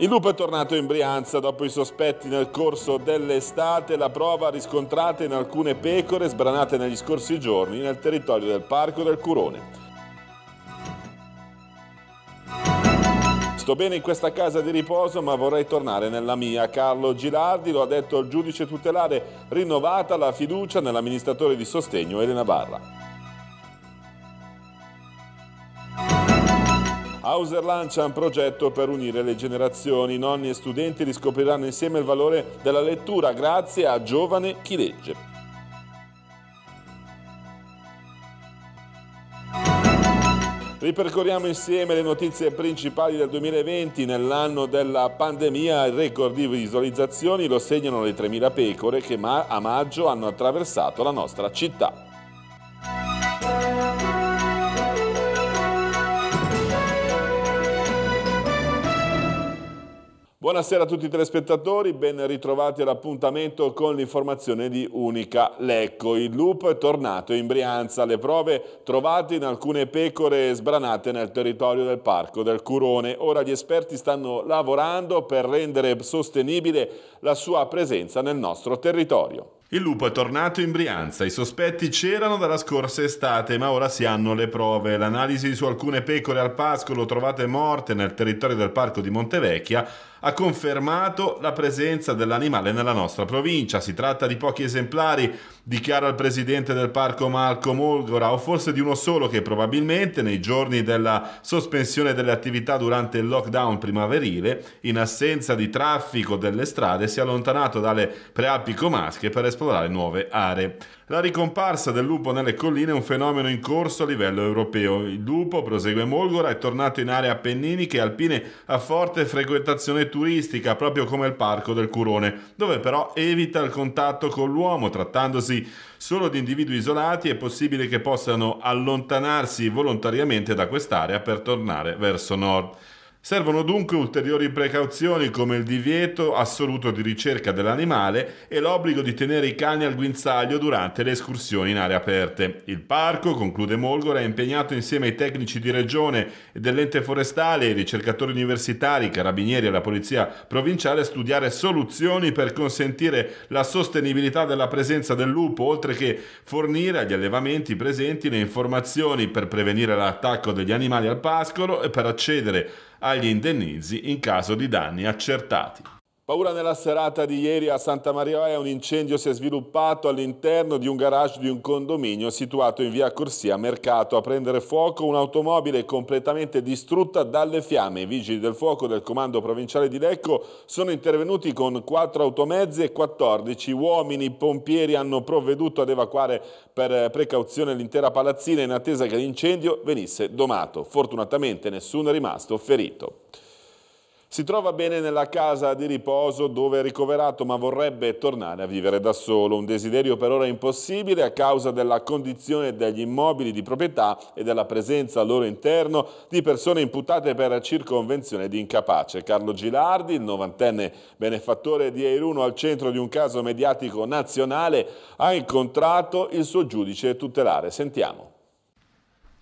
Il lupo è tornato in Brianza dopo i sospetti nel corso dell'estate, la prova riscontrata in alcune pecore sbranate negli scorsi giorni nel territorio del Parco del Curone. Sto bene in questa casa di riposo ma vorrei tornare nella mia. Carlo Gilardi lo ha detto il giudice tutelare, rinnovata la fiducia nell'amministratore di sostegno Elena Barra. Hauser lancia un progetto per unire le generazioni. Nonni e studenti riscopriranno insieme il valore della lettura grazie a Giovane Chi Legge. Ripercorriamo insieme le notizie principali del 2020. Nell'anno della pandemia il record di visualizzazioni lo segnano le 3.000 pecore che a maggio hanno attraversato la nostra città. Buonasera a tutti i telespettatori, ben ritrovati all'appuntamento con l'informazione di Unica Lecco. Il lupo è tornato in Brianza, le prove trovate in alcune pecore sbranate nel territorio del parco del Curone. Ora gli esperti stanno lavorando per rendere sostenibile la sua presenza nel nostro territorio. Il lupo è tornato in Brianza, i sospetti c'erano dalla scorsa estate ma ora si hanno le prove. L'analisi su alcune pecore al pascolo trovate morte nel territorio del parco di Montevecchia ha confermato la presenza dell'animale nella nostra provincia. Si tratta di pochi esemplari, dichiara il presidente del parco Marco Molgora, o forse di uno solo che probabilmente nei giorni della sospensione delle attività durante il lockdown primaverile, in assenza di traffico delle strade, si è allontanato dalle prealpi comasche per esplorare nuove aree. La ricomparsa del lupo nelle colline è un fenomeno in corso a livello europeo. Il lupo, prosegue Molgora, è tornato in aree appenniniche e alpine a forte frequentazione turistica, proprio come il parco del Curone, dove però evita il contatto con l'uomo, trattandosi solo di individui isolati è possibile che possano allontanarsi volontariamente da quest'area per tornare verso nord. Servono dunque ulteriori precauzioni come il divieto assoluto di ricerca dell'animale e l'obbligo di tenere i cani al guinzaglio durante le escursioni in aree aperte. Il parco, conclude Molgora, è impegnato insieme ai tecnici di regione e dell'ente forestale, ai ricercatori universitari, ai carabinieri e la polizia provinciale a studiare soluzioni per consentire la sostenibilità della presenza del lupo, oltre che fornire agli allevamenti presenti le informazioni per prevenire l'attacco degli animali al pascolo e per accedere agli indennizi in caso di danni accertati. Paura nella serata di ieri a Santa Maria Vaia, un incendio si è sviluppato all'interno di un garage di un condominio situato in via Corsia Mercato. A prendere fuoco un'automobile completamente distrutta dalle fiamme. I vigili del fuoco del comando provinciale di Lecco sono intervenuti con quattro automezzi e 14 uomini. Pompieri hanno provveduto ad evacuare per precauzione l'intera palazzina in attesa che l'incendio venisse domato. Fortunatamente nessuno è rimasto ferito. Si trova bene nella casa di riposo dove è ricoverato ma vorrebbe tornare a vivere da solo, un desiderio per ora impossibile a causa della condizione degli immobili di proprietà e della presenza al loro interno di persone imputate per circonvenzione di incapace. Carlo Gilardi, il novantenne benefattore di Airuno al centro di un caso mediatico nazionale, ha incontrato il suo giudice tutelare. Sentiamo.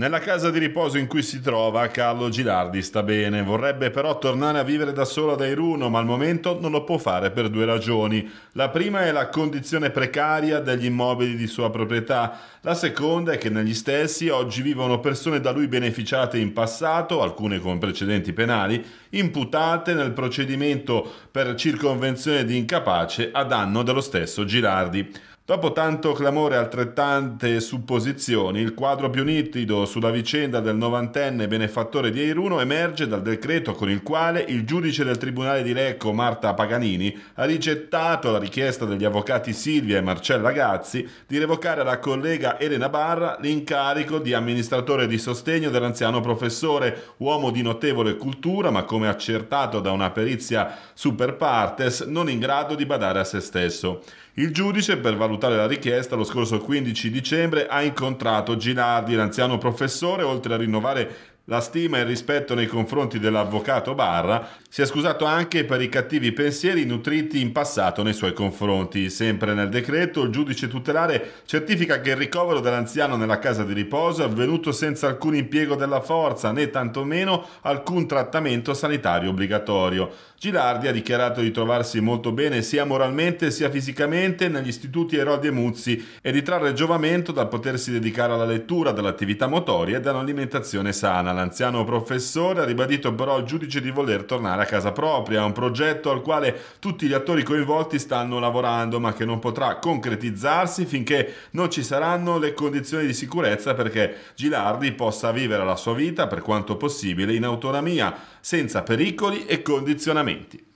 Nella casa di riposo in cui si trova, Carlo Gilardi sta bene, vorrebbe però tornare a vivere da solo ad Airuno, ma al momento non lo può fare per due ragioni. La prima è la condizione precaria degli immobili di sua proprietà, la seconda è che negli stessi oggi vivono persone da lui beneficiate in passato, alcune con precedenti penali, imputate nel procedimento per circonvenzione di incapace a danno dello stesso Gilardi. Dopo tanto clamore e altrettante supposizioni, il quadro più nitido sulla vicenda del novantenne benefattore di Eiruno emerge dal decreto con il quale il giudice del Tribunale di Lecco, Marta Paganini, ha rigettato la richiesta degli avvocati Silvia e Marcella Gazzi di revocare alla collega Elena Barra l'incarico di amministratore di sostegno dell'anziano professore, uomo di notevole cultura ma come accertato da una perizia super partes non in grado di badare a se stesso. Il giudice, per valutare la richiesta, lo scorso 15 dicembre ha incontrato Ginardi, l'anziano professore, oltre a rinnovare la stima e il rispetto nei confronti dell'avvocato Barra, si è scusato anche per i cattivi pensieri nutriti in passato nei suoi confronti. Sempre nel decreto, il giudice tutelare certifica che il ricovero dell'anziano nella casa di riposo è avvenuto senza alcun impiego della forza né tantomeno alcun trattamento sanitario obbligatorio. Gilardi ha dichiarato di trovarsi molto bene sia moralmente sia fisicamente negli istituti Erodi e Muzzi e di trarre giovamento dal potersi dedicare alla lettura, dall'attività motoria e dall'alimentazione sana. L'anziano professore ha ribadito però al giudice di voler tornare a casa propria, un progetto al quale tutti gli attori coinvolti stanno lavorando ma che non potrà concretizzarsi finché non ci saranno le condizioni di sicurezza perché Gilardi possa vivere la sua vita per quanto possibile in autonomia senza pericoli e condizionamenti.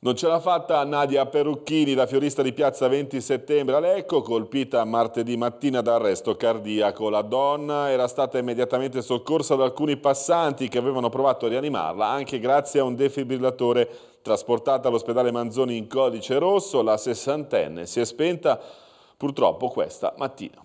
Non ce l'ha fatta Nadia Perucchini, la fiorista di piazza 20 settembre a colpita martedì mattina da arresto cardiaco. La donna era stata immediatamente soccorsa da alcuni passanti che avevano provato a rianimarla anche grazie a un defibrillatore. Trasportata all'ospedale Manzoni in codice rosso, la sessantenne si è spenta purtroppo questa mattina.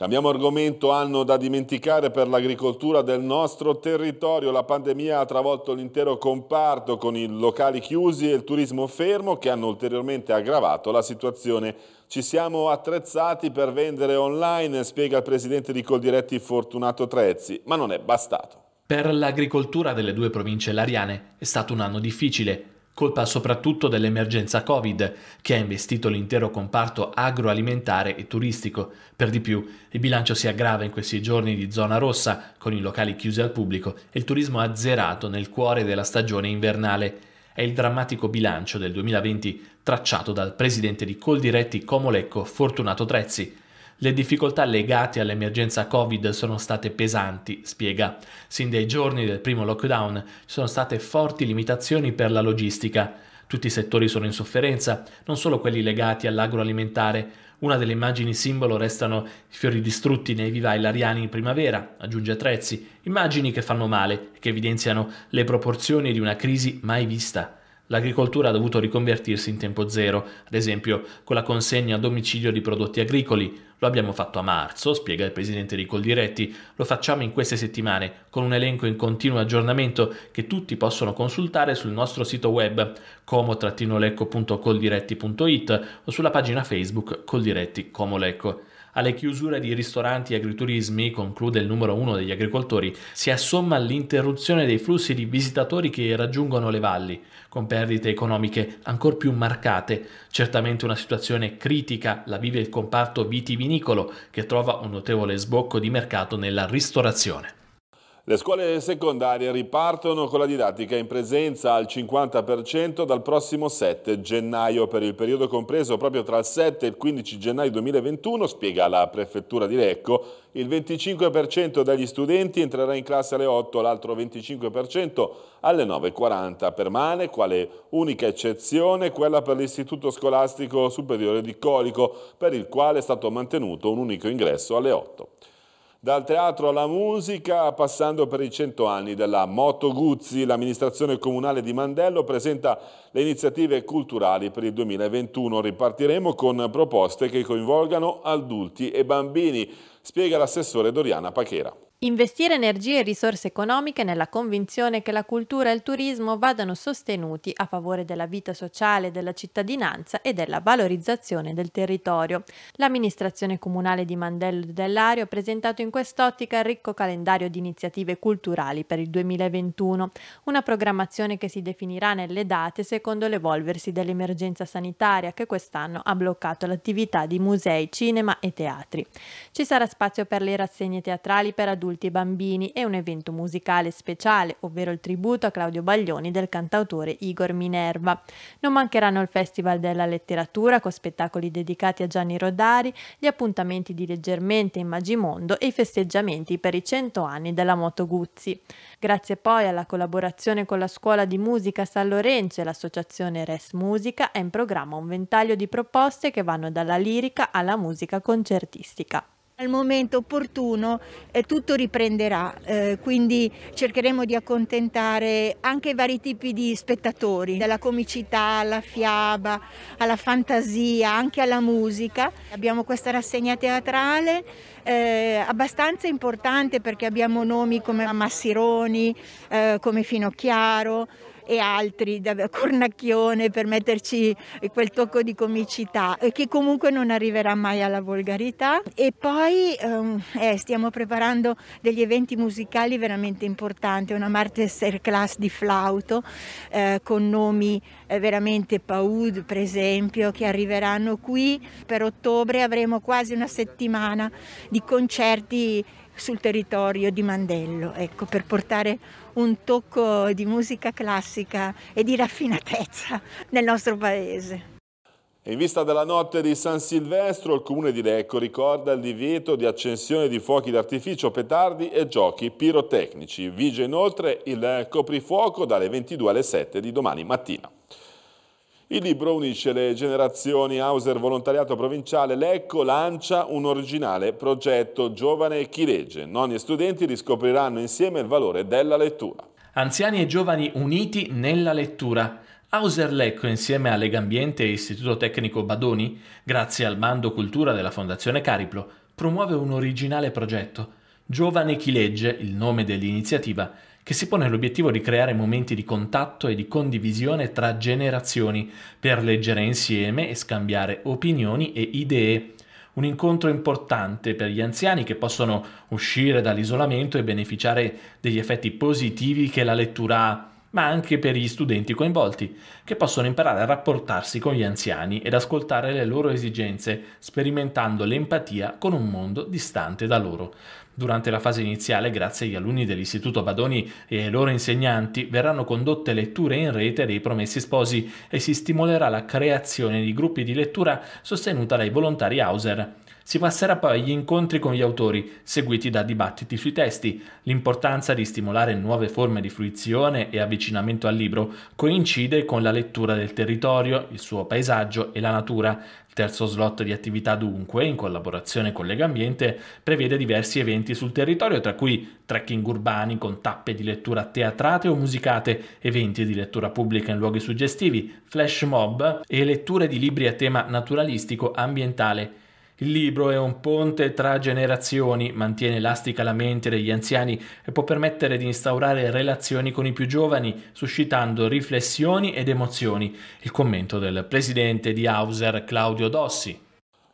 Cambiamo argomento, anno da dimenticare per l'agricoltura del nostro territorio. La pandemia ha travolto l'intero comparto con i locali chiusi e il turismo fermo che hanno ulteriormente aggravato la situazione. Ci siamo attrezzati per vendere online, spiega il presidente di Coldiretti Fortunato Trezzi, ma non è bastato. Per l'agricoltura delle due province lariane è stato un anno difficile colpa soprattutto dell'emergenza Covid, che ha investito l'intero comparto agroalimentare e turistico. Per di più, il bilancio si aggrava in questi giorni di zona rossa, con i locali chiusi al pubblico e il turismo azzerato nel cuore della stagione invernale. È il drammatico bilancio del 2020 tracciato dal presidente di Coldiretti Comolecco Fortunato Trezzi, le difficoltà legate all'emergenza Covid sono state pesanti, spiega. Sin dai giorni del primo lockdown ci sono state forti limitazioni per la logistica. Tutti i settori sono in sofferenza, non solo quelli legati all'agroalimentare. Una delle immagini simbolo restano i fiori distrutti nei vivai lariani in primavera, aggiunge Trezzi, immagini che fanno male e che evidenziano le proporzioni di una crisi mai vista. L'agricoltura ha dovuto riconvertirsi in tempo zero, ad esempio con la consegna a domicilio di prodotti agricoli. Lo abbiamo fatto a marzo, spiega il presidente di Coldiretti, lo facciamo in queste settimane con un elenco in continuo aggiornamento che tutti possono consultare sul nostro sito web como-lecco.coldiretti.it o sulla pagina Facebook Coldiretti Comolecco. Alle chiusure di ristoranti e agriturismi, conclude il numero uno degli agricoltori, si assomma l'interruzione dei flussi di visitatori che raggiungono le valli, con perdite economiche ancor più marcate. Certamente una situazione critica la vive il comparto vitivinicolo, che trova un notevole sbocco di mercato nella ristorazione. Le scuole secondarie ripartono con la didattica in presenza al 50% dal prossimo 7 gennaio per il periodo compreso proprio tra il 7 e il 15 gennaio 2021, spiega la prefettura di Lecco. Il 25% degli studenti entrerà in classe alle 8, l'altro 25% alle 9.40. Permane, quale unica eccezione, quella per l'Istituto Scolastico Superiore di Colico, per il quale è stato mantenuto un unico ingresso alle 8. Dal teatro alla musica, passando per i cento anni della Moto Guzzi, l'amministrazione comunale di Mandello presenta le iniziative culturali per il 2021. Ripartiremo con proposte che coinvolgano adulti e bambini, spiega l'assessore Doriana Pachera. Investire energie e risorse economiche nella convinzione che la cultura e il turismo vadano sostenuti a favore della vita sociale, della cittadinanza e della valorizzazione del territorio. L'amministrazione comunale di Mandello dell'Ario ha presentato in quest'ottica il ricco calendario di iniziative culturali per il 2021, una programmazione che si definirà nelle date secondo l'evolversi dell'emergenza sanitaria che quest'anno ha bloccato l'attività di musei, cinema e teatri. Ci sarà spazio per le rassegne teatrali per adulti adulti e bambini e un evento musicale speciale, ovvero il tributo a Claudio Baglioni del cantautore Igor Minerva. Non mancheranno il Festival della Letteratura con spettacoli dedicati a Gianni Rodari, gli appuntamenti di Leggermente in Magimondo e i festeggiamenti per i 100 anni della Moto Guzzi. Grazie poi alla collaborazione con la Scuola di Musica San Lorenzo e l'associazione Res Musica è in programma un ventaglio di proposte che vanno dalla lirica alla musica concertistica. Al momento opportuno eh, tutto riprenderà, eh, quindi cercheremo di accontentare anche vari tipi di spettatori, dalla comicità alla fiaba, alla fantasia, anche alla musica. Abbiamo questa rassegna teatrale eh, abbastanza importante perché abbiamo nomi come Massironi, eh, come Finocchiaro, e altri, da Cornacchione per metterci quel tocco di comicità che comunque non arriverà mai alla volgarità e poi ehm, eh, stiamo preparando degli eventi musicali veramente importanti, una masterclass di flauto eh, con nomi eh, veramente Paud per esempio che arriveranno qui per ottobre avremo quasi una settimana di concerti sul territorio di Mandello, ecco, per portare un tocco di musica classica e di raffinatezza nel nostro paese. In vista della notte di San Silvestro, il comune di Lecco ricorda il divieto di accensione di fuochi d'artificio, petardi e giochi pirotecnici. Vige inoltre il coprifuoco dalle 22 alle 7 di domani mattina. Il libro unisce le generazioni Hauser Volontariato Provinciale Lecco lancia un originale progetto Giovane chi legge. Nonni e studenti riscopriranno insieme il valore della lettura. Anziani e giovani uniti nella lettura. Hauser Lecco insieme a Legambiente e Istituto Tecnico Badoni, grazie al bando cultura della Fondazione Cariplo, promuove un originale progetto. Giovane chi legge, il nome dell'iniziativa, che si pone l'obiettivo di creare momenti di contatto e di condivisione tra generazioni per leggere insieme e scambiare opinioni e idee. Un incontro importante per gli anziani che possono uscire dall'isolamento e beneficiare degli effetti positivi che la lettura ha ma anche per gli studenti coinvolti, che possono imparare a rapportarsi con gli anziani ed ascoltare le loro esigenze, sperimentando l'empatia con un mondo distante da loro. Durante la fase iniziale, grazie agli alunni dell'Istituto Badoni e ai loro insegnanti, verranno condotte letture in rete dei promessi sposi e si stimolerà la creazione di gruppi di lettura sostenuta dai volontari Hauser. Si passerà poi agli incontri con gli autori, seguiti da dibattiti sui testi. L'importanza di stimolare nuove forme di fruizione e avvicinamento al libro coincide con la lettura del territorio, il suo paesaggio e la natura. Il terzo slot di attività dunque, in collaborazione con Legambiente, prevede diversi eventi sul territorio, tra cui trekking urbani con tappe di lettura teatrate o musicate, eventi di lettura pubblica in luoghi suggestivi, flash mob e letture di libri a tema naturalistico ambientale. Il libro è un ponte tra generazioni, mantiene elastica la mente degli anziani e può permettere di instaurare relazioni con i più giovani, suscitando riflessioni ed emozioni. Il commento del presidente di Hauser, Claudio Dossi.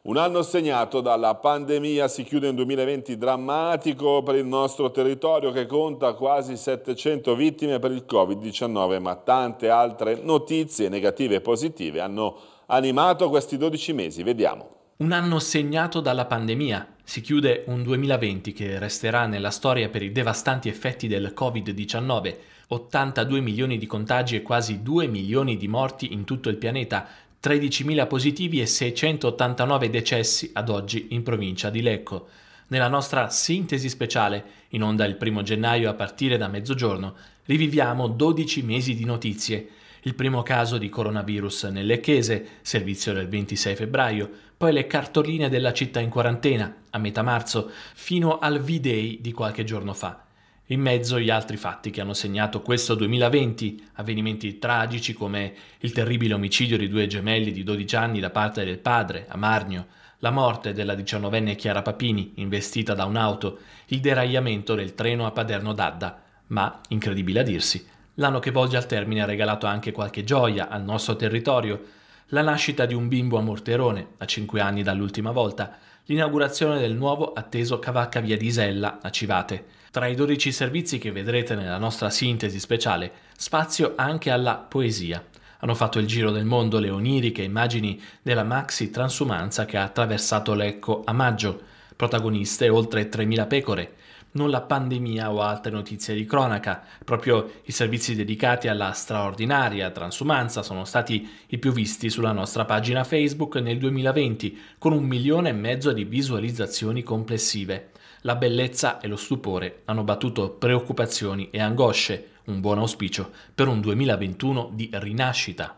Un anno segnato dalla pandemia si chiude in 2020 drammatico per il nostro territorio che conta quasi 700 vittime per il Covid-19, ma tante altre notizie negative e positive hanno animato questi 12 mesi. Vediamo. Un anno segnato dalla pandemia. Si chiude un 2020 che resterà nella storia per i devastanti effetti del Covid-19. 82 milioni di contagi e quasi 2 milioni di morti in tutto il pianeta, 13.000 positivi e 689 decessi ad oggi in provincia di Lecco. Nella nostra sintesi speciale, in onda il primo gennaio a partire da mezzogiorno, riviviamo 12 mesi di notizie. Il primo caso di coronavirus nel Lecchese, servizio del 26 febbraio, poi le cartoline della città in quarantena, a metà marzo, fino al V-Day di qualche giorno fa. In mezzo gli altri fatti che hanno segnato questo 2020, avvenimenti tragici come il terribile omicidio di due gemelli di 12 anni da parte del padre a Marnio, la morte della diciannovenne Chiara Papini, investita da un'auto, il deragliamento del treno a Paderno d'Adda, ma, incredibile a dirsi, l'anno che volge al termine ha regalato anche qualche gioia al nostro territorio, la nascita di un bimbo a Morterone, a 5 anni dall'ultima volta, l'inaugurazione del nuovo atteso Cavacca Via di Isella a Civate. Tra i 12 servizi che vedrete nella nostra sintesi speciale, spazio anche alla poesia. Hanno fatto il giro del mondo le oniriche immagini della maxi transumanza che ha attraversato Lecco a maggio, protagoniste oltre 3.000 pecore, non la pandemia o altre notizie di cronaca. Proprio i servizi dedicati alla straordinaria transumanza sono stati i più visti sulla nostra pagina Facebook nel 2020, con un milione e mezzo di visualizzazioni complessive. La bellezza e lo stupore hanno battuto preoccupazioni e angosce, un buon auspicio per un 2021 di rinascita.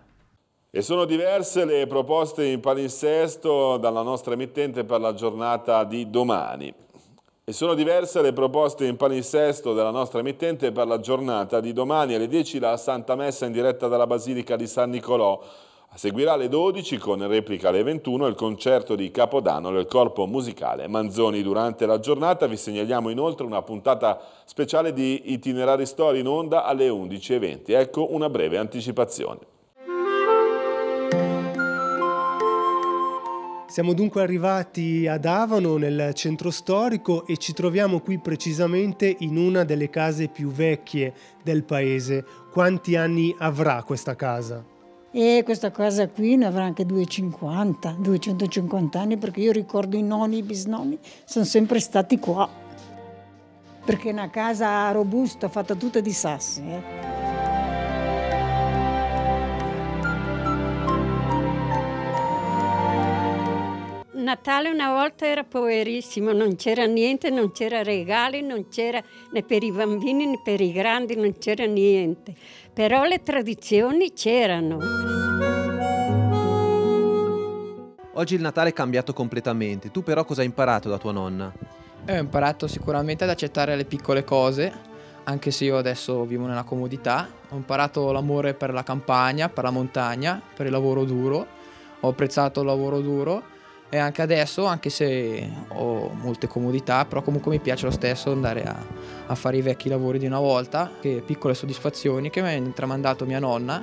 E sono diverse le proposte in palinsesto dalla nostra emittente per la giornata di domani. E sono diverse le proposte in palinsesto della nostra emittente per la giornata di domani alle 10 la Santa Messa in diretta dalla Basilica di San Nicolò. Seguirà alle 12 con replica alle 21 il concerto di Capodanno del corpo musicale Manzoni. Durante la giornata vi segnaliamo inoltre una puntata speciale di Itinerari Story in onda alle 11.20. Ecco una breve anticipazione. Siamo dunque arrivati ad Avano nel centro storico e ci troviamo qui precisamente in una delle case più vecchie del paese. Quanti anni avrà questa casa? E questa casa qui ne avrà anche 250, 250 anni perché io ricordo i nonni, i bisnonni, sono sempre stati qua. Perché è una casa robusta, fatta tutta di sassi. Eh. Natale una volta era poverissimo, non c'era niente, non c'era regali, non c'era né per i bambini né per i grandi, non c'era niente. Però le tradizioni c'erano. Oggi il Natale è cambiato completamente, tu però cosa hai imparato da tua nonna? Eh, ho imparato sicuramente ad accettare le piccole cose, anche se io adesso vivo nella comodità, ho imparato l'amore per la campagna, per la montagna, per il lavoro duro, ho apprezzato il lavoro duro e anche adesso, anche se ho molte comodità, però comunque mi piace lo stesso andare a, a fare i vecchi lavori di una volta, che piccole soddisfazioni che mi ha tramandato mia nonna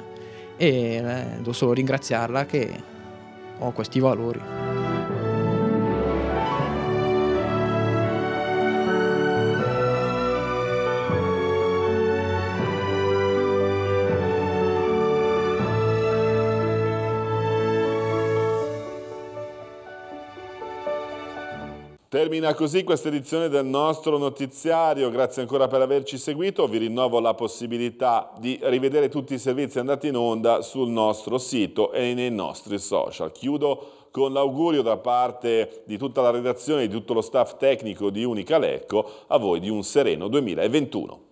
e eh, devo solo ringraziarla che ho questi valori. Termina così questa edizione del nostro notiziario, grazie ancora per averci seguito, vi rinnovo la possibilità di rivedere tutti i servizi andati in onda sul nostro sito e nei nostri social. Chiudo con l'augurio da parte di tutta la redazione e di tutto lo staff tecnico di Unica Lecco a voi di un sereno 2021.